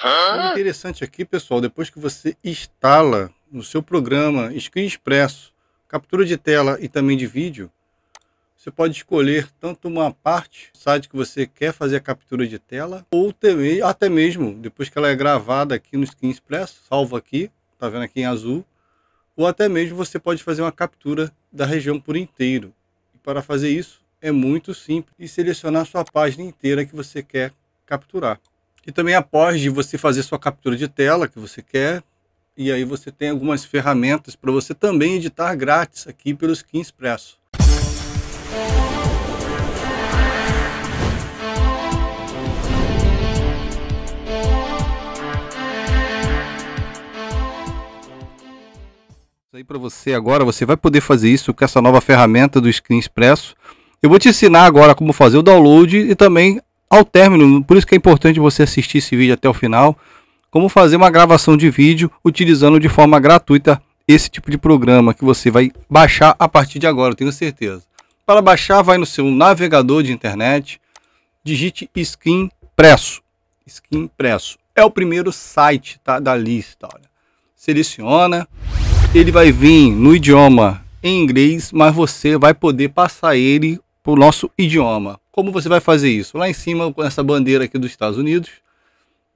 O interessante aqui, pessoal, depois que você instala no seu programa Screen Expresso, captura de tela e também de vídeo, você pode escolher tanto uma parte do site que você quer fazer a captura de tela, ou até mesmo, depois que ela é gravada aqui no Screen Expresso, salva aqui, tá vendo aqui em azul, ou até mesmo você pode fazer uma captura da região por inteiro. E para fazer isso, é muito simples e selecionar sua página inteira que você quer capturar. E também após de você fazer sua captura de tela que você quer, e aí você tem algumas ferramentas para você também editar grátis aqui pelo Skin Expresso. aí para você agora, você vai poder fazer isso com essa nova ferramenta do Screen Expresso. Eu vou te ensinar agora como fazer o download e também ao término, por isso que é importante você assistir esse vídeo até o final, como fazer uma gravação de vídeo utilizando de forma gratuita esse tipo de programa que você vai baixar a partir de agora, tenho certeza. Para baixar, vai no seu navegador de internet, digite Skin Presso. Skin Presso é o primeiro site tá, da lista. Olha. Seleciona, ele vai vir no idioma em inglês, mas você vai poder passar ele para o nosso idioma. Como você vai fazer isso? Lá em cima, com essa bandeira aqui dos Estados Unidos,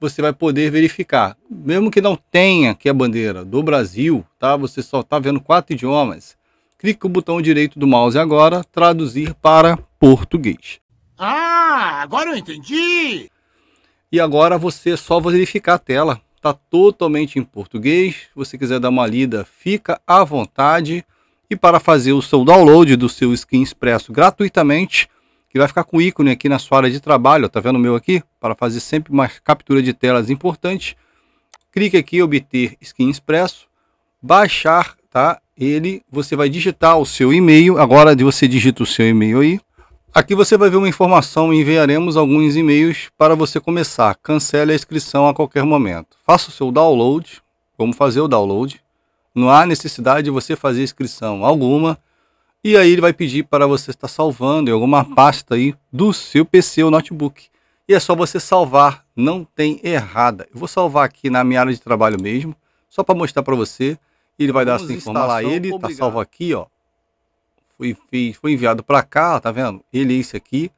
você vai poder verificar. Mesmo que não tenha aqui a bandeira do Brasil, tá? Você só está vendo quatro idiomas. Clique com o botão direito do mouse agora, traduzir para português. Ah, agora eu entendi! E agora você só é só verificar a tela. Está totalmente em português. Se você quiser dar uma lida, fica à vontade. E para fazer o seu download do seu skin expresso gratuitamente, que vai ficar com ícone aqui na sua área de trabalho, tá vendo o meu aqui? Para fazer sempre uma captura de telas importante. Clique aqui obter skin expresso, baixar, tá? Ele, você vai digitar o seu e-mail, agora você digita o seu e-mail aí. Aqui você vai ver uma informação enviaremos alguns e-mails para você começar. Cancele a inscrição a qualquer momento. Faça o seu download, como fazer o download. Não há necessidade de você fazer inscrição alguma. E aí ele vai pedir para você estar salvando em alguma pasta aí do seu PC ou notebook. E é só você salvar, não tem errada. Eu vou salvar aqui na minha área de trabalho mesmo, só para mostrar para você. Ele vai Vamos dar essa informação. ele, está salvo aqui, ó. Foi, foi enviado para cá, tá vendo? Ele é esse aqui.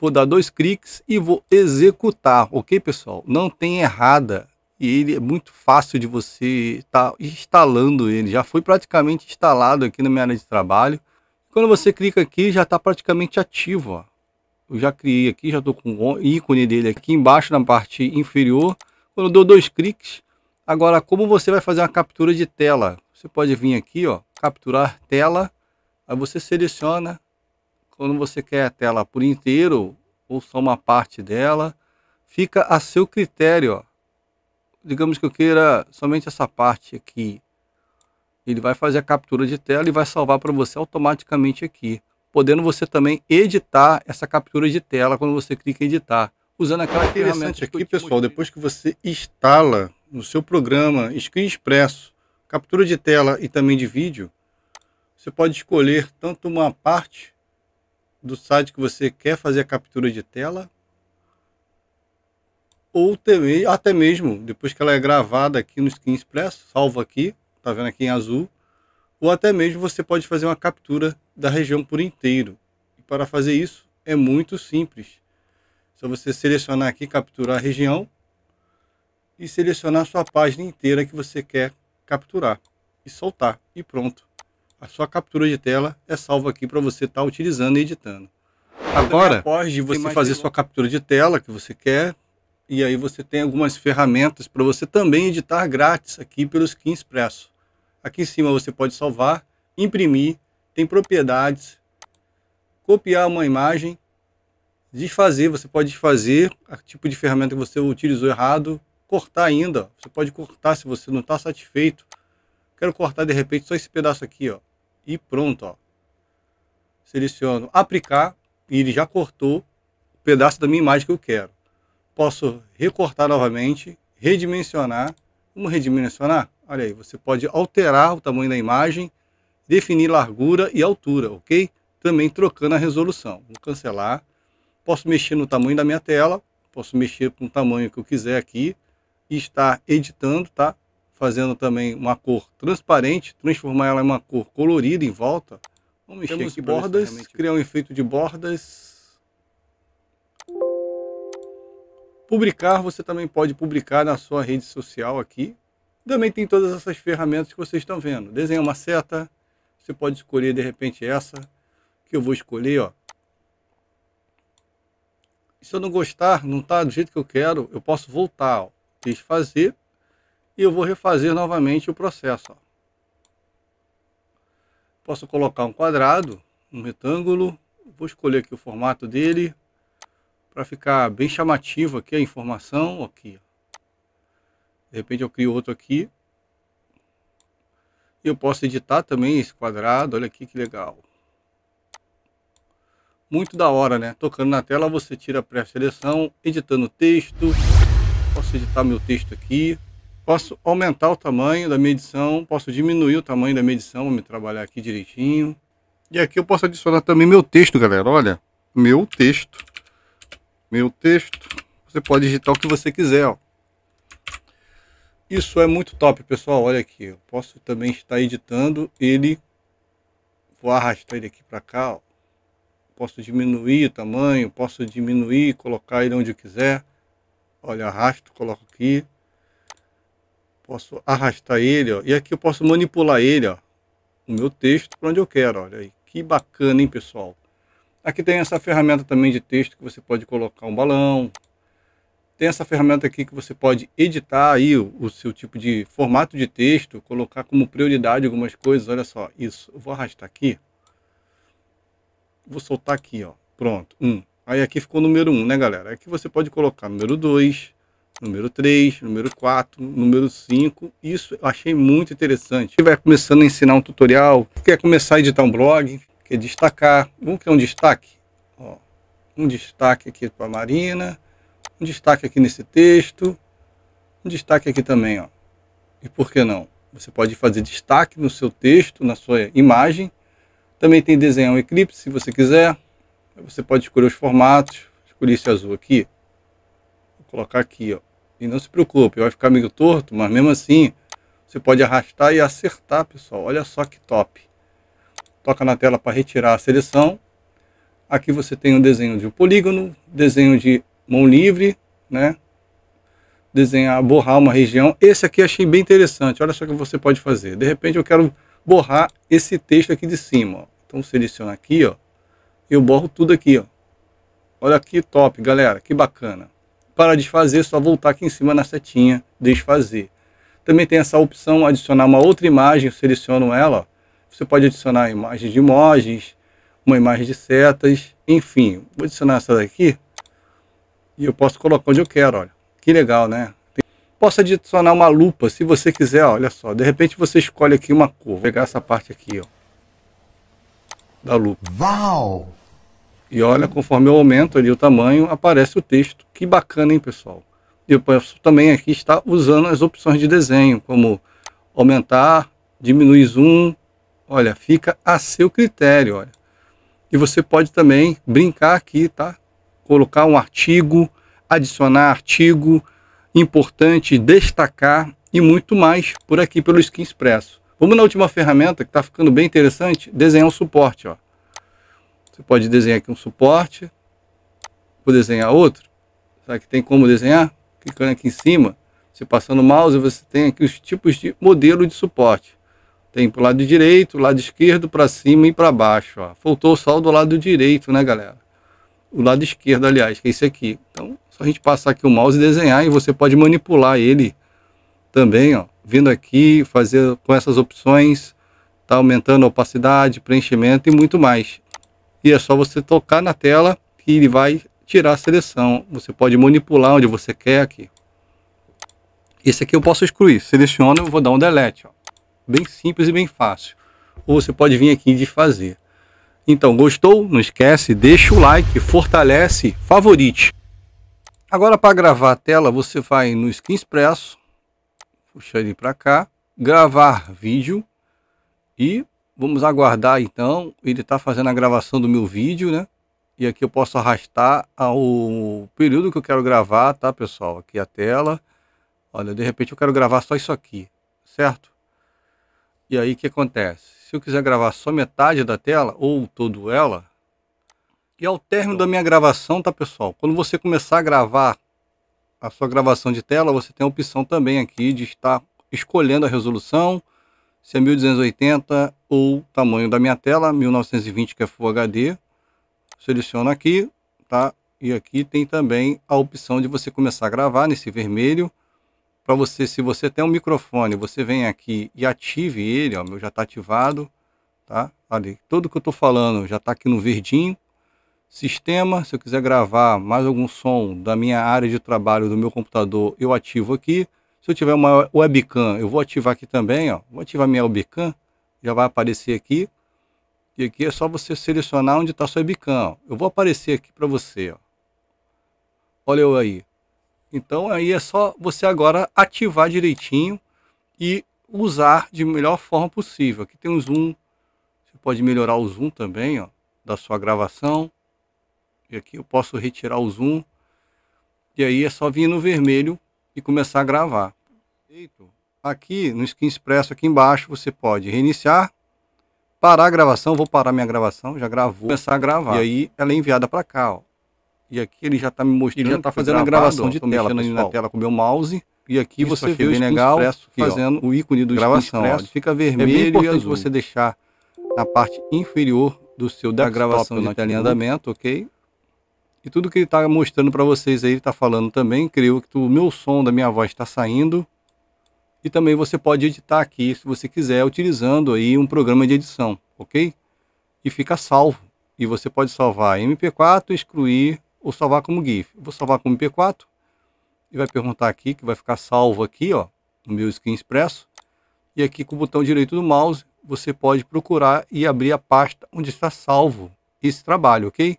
Vou dar dois cliques e vou executar, ok, pessoal? Não tem errada e ele é muito fácil de você estar tá instalando ele. Já foi praticamente instalado aqui na minha área de trabalho. Quando você clica aqui, já está praticamente ativo. Ó. Eu já criei aqui, já estou com o ícone dele aqui embaixo na parte inferior. Quando eu dou dois cliques, agora como você vai fazer uma captura de tela? Você pode vir aqui, ó, capturar tela. Aí você seleciona quando você quer a tela por inteiro ou só uma parte dela. Fica a seu critério, ó digamos que eu queira somente essa parte aqui. Ele vai fazer a captura de tela e vai salvar para você automaticamente aqui. Podendo você também editar essa captura de tela quando você clica em editar. Usando aquela é Interessante aqui, pessoal, mostrei. depois que você instala no seu programa Screen Expresso, captura de tela e também de vídeo, você pode escolher tanto uma parte do site que você quer fazer a captura de tela ou TV, até mesmo depois que ela é gravada aqui no Skin Express, salvo aqui, tá vendo aqui em azul, ou até mesmo você pode fazer uma captura da região por inteiro. E para fazer isso é muito simples. Só você selecionar aqui capturar a região e selecionar a sua página inteira que você quer capturar e soltar e pronto. A sua captura de tela é salva aqui para você estar tá utilizando e editando. Agora, após de você fazer sua captura de tela que você quer, e aí você tem algumas ferramentas para você também editar grátis aqui pelo Skin Expresso. Aqui em cima você pode salvar, imprimir, tem propriedades, copiar uma imagem, desfazer, você pode desfazer o tipo de ferramenta que você utilizou errado, cortar ainda, você pode cortar se você não está satisfeito. Quero cortar de repente só esse pedaço aqui, ó, e pronto, ó. Seleciono aplicar e ele já cortou o pedaço da minha imagem que eu quero posso recortar novamente, redimensionar. Vamos redimensionar? Olha aí, você pode alterar o tamanho da imagem, definir largura e altura, ok? Também trocando a resolução. Vou cancelar. Posso mexer no tamanho da minha tela, posso mexer com o tamanho que eu quiser aqui e estar editando, tá? Fazendo também uma cor transparente, transformar ela em uma cor colorida em volta. Vamos mexer Temos aqui tá bordas, criar um efeito de bordas Publicar, você também pode publicar na sua rede social aqui. Também tem todas essas ferramentas que vocês estão vendo. Desenha uma seta, você pode escolher de repente essa, que eu vou escolher, ó. Se eu não gostar, não tá do jeito que eu quero, eu posso voltar, ó, desfazer, e eu vou refazer novamente o processo, ó. Posso colocar um quadrado, um retângulo, vou escolher aqui o formato dele, para ficar bem chamativo aqui a informação aqui. De repente eu crio outro aqui. E eu posso editar também esse quadrado, olha aqui que legal. Muito da hora, né? Tocando na tela você tira a pré-seleção, editando o texto. Posso editar meu texto aqui. Posso aumentar o tamanho da minha edição, posso diminuir o tamanho da minha edição, vou me trabalhar aqui direitinho. E aqui eu posso adicionar também meu texto, galera, olha. Meu texto meu texto. Você pode digitar o que você quiser. Ó. Isso é muito top, pessoal. Olha aqui, eu posso também estar editando ele. Vou arrastar ele aqui para cá. Ó. Posso diminuir o tamanho, posso diminuir, colocar ele onde eu quiser. Olha, arrasto, coloco aqui. Posso arrastar ele, ó. E aqui eu posso manipular ele, ó. O meu texto para onde eu quero, olha aí. Que bacana, hein, pessoal? Aqui tem essa ferramenta também de texto que você pode colocar um balão. Tem essa ferramenta aqui que você pode editar aí o, o seu tipo de formato de texto, colocar como prioridade algumas coisas. Olha só, isso. Eu vou arrastar aqui. Vou soltar aqui, ó. Pronto, um. Aí aqui ficou o número 1, um, né, galera? Aqui você pode colocar número 2, número 3, número 4, número 5. Isso eu achei muito interessante. Você vai começando a ensinar um tutorial, quer começar a editar um blog, e destacar. Vamos criar é um destaque. Ó, um destaque aqui para a Marina. Um destaque aqui nesse texto. Um destaque aqui também. Ó. E por que não? Você pode fazer destaque no seu texto, na sua imagem. Também tem desenhar um eclipse, se você quiser. Você pode escolher os formatos. Escolhi esse azul aqui. Vou colocar aqui, ó. E não se preocupe, vai ficar meio torto, mas mesmo assim, você pode arrastar e acertar, pessoal. Olha só que top toca na tela para retirar a seleção. Aqui você tem um desenho de um polígono, desenho de mão livre, né? Desenhar, borrar uma região. Esse aqui achei bem interessante, olha só o que você pode fazer. De repente eu quero borrar esse texto aqui de cima, ó. Então seleciona aqui, ó. Eu borro tudo aqui, ó. Olha que top, galera, que bacana. Para desfazer, é só voltar aqui em cima na setinha, desfazer. Também tem essa opção adicionar uma outra imagem, eu seleciono ela, ó você pode adicionar imagens de emojis, uma imagem de setas, enfim. Vou adicionar essa daqui e eu posso colocar onde eu quero, olha. Que legal, né? Posso adicionar uma lupa, se você quiser, olha só. De repente você escolhe aqui uma cor. Vou pegar essa parte aqui, ó. Da lupa. Uau! E olha, conforme eu aumento ali o tamanho, aparece o texto. Que bacana, hein, pessoal? eu posso também aqui estar usando as opções de desenho, como aumentar, diminuir zoom, Olha, fica a seu critério, olha. E você pode também brincar aqui, tá? Colocar um artigo, adicionar artigo importante, destacar e muito mais por aqui pelo Skin Expresso. Vamos na última ferramenta que está ficando bem interessante, desenhar um suporte, ó. Você pode desenhar aqui um suporte, vou desenhar outro. Será que tem como desenhar? Clicando aqui em cima, você passando o mouse, você tem aqui os tipos de modelo de suporte. Tem pro lado direito, lado esquerdo, para cima e para baixo. Ó. Faltou só o do lado direito, né, galera? O lado esquerdo, aliás, que é esse aqui. Então, só a gente passar aqui o mouse e desenhar e você pode manipular ele também, ó. Vindo aqui, fazer com essas opções, tá aumentando a opacidade, preenchimento e muito mais. E é só você tocar na tela que ele vai tirar a seleção. Você pode manipular onde você quer aqui. Esse aqui eu posso excluir. Seleciono, eu vou dar um delete, ó bem simples e bem fácil. Ou você pode vir aqui de fazer. Então, gostou? Não esquece, deixa o like, fortalece, favorite. Agora, para gravar a tela, você vai no Skin Expresso, puxa ele para cá, gravar vídeo e vamos aguardar então. Ele está fazendo a gravação do meu vídeo, né? E aqui eu posso arrastar o período que eu quero gravar, tá, pessoal? Aqui a tela. Olha, de repente eu quero gravar só isso aqui, certo? E aí o que acontece? Se eu quiser gravar só metade da tela ou todo ela, e ao término da minha gravação, tá pessoal? Quando você começar a gravar a sua gravação de tela, você tem a opção também aqui de estar escolhendo a resolução, se é 1280 ou tamanho da minha tela, 1920 que é Full HD. Seleciono aqui, tá? E aqui tem também a opção de você começar a gravar nesse vermelho para você, se você tem um microfone, você vem aqui e ative ele, ó, meu já está ativado, tá? Ali, tudo que eu estou falando já está aqui no verdinho. Sistema, se eu quiser gravar mais algum som da minha área de trabalho do meu computador, eu ativo aqui. Se eu tiver uma webcam, eu vou ativar aqui também, ó. Vou ativar minha webcam, já vai aparecer aqui. E aqui é só você selecionar onde está sua webcam. Ó. Eu vou aparecer aqui para você, ó. Olha eu aí. Então aí é só você agora ativar direitinho e usar de melhor forma possível. Aqui tem um zoom, você pode melhorar o zoom também, ó, da sua gravação. E aqui eu posso retirar o zoom. E aí é só vir no vermelho e começar a gravar. Aqui no Skin Expresso aqui embaixo você pode reiniciar, parar a gravação, vou parar minha gravação, já gravou, começar a gravar. E aí ela é enviada para cá, ó. E aqui ele já está me mostrando, ele já está fazendo a gravação de tela, mexendo na tela com o meu mouse. E aqui Isso você aqui é vê o legal expresso, aqui, fazendo ó, o ícone do gravação. Expresso, fica é vermelho é e azul. você deixar na parte inferior do seu tá da gravação de tela em andamento, ok? E tudo que ele está mostrando para vocês aí, ele está falando também, creio que o meu som da minha voz está saindo. E também você pode editar aqui, se você quiser, utilizando aí um programa de edição, ok? E fica salvo. E você pode salvar MP4, excluir ou salvar como GIF. Vou salvar como MP4 e vai perguntar aqui, que vai ficar salvo aqui, ó, no meu skin expresso. E aqui com o botão direito do mouse, você pode procurar e abrir a pasta onde está salvo esse trabalho, ok?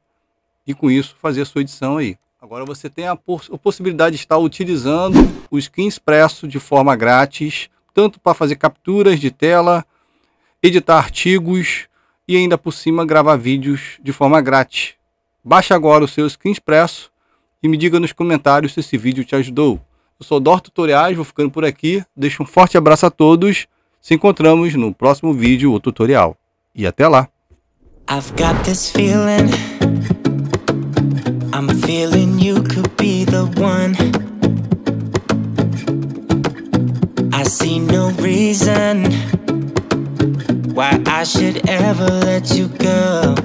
E com isso fazer a sua edição aí. Agora você tem a, poss a possibilidade de estar utilizando o Skin Expresso de forma grátis, tanto para fazer capturas de tela, editar artigos e ainda por cima gravar vídeos de forma grátis. Baixe agora o seu Skin Expresso e me diga nos comentários se esse vídeo te ajudou. Eu sou Dor Tutoriais, vou ficando por aqui. Deixo um forte abraço a todos. Se encontramos no próximo vídeo ou tutorial. E até lá! I've got this feeling I'm feeling you could be the one I see no reason Why I should ever let you go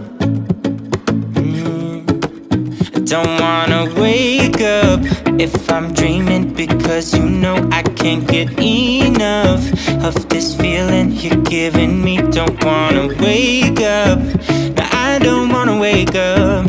Don't wanna wake up if I'm dreaming Because you know I can't get enough Of this feeling you're giving me Don't wanna wake up No, I don't wanna wake up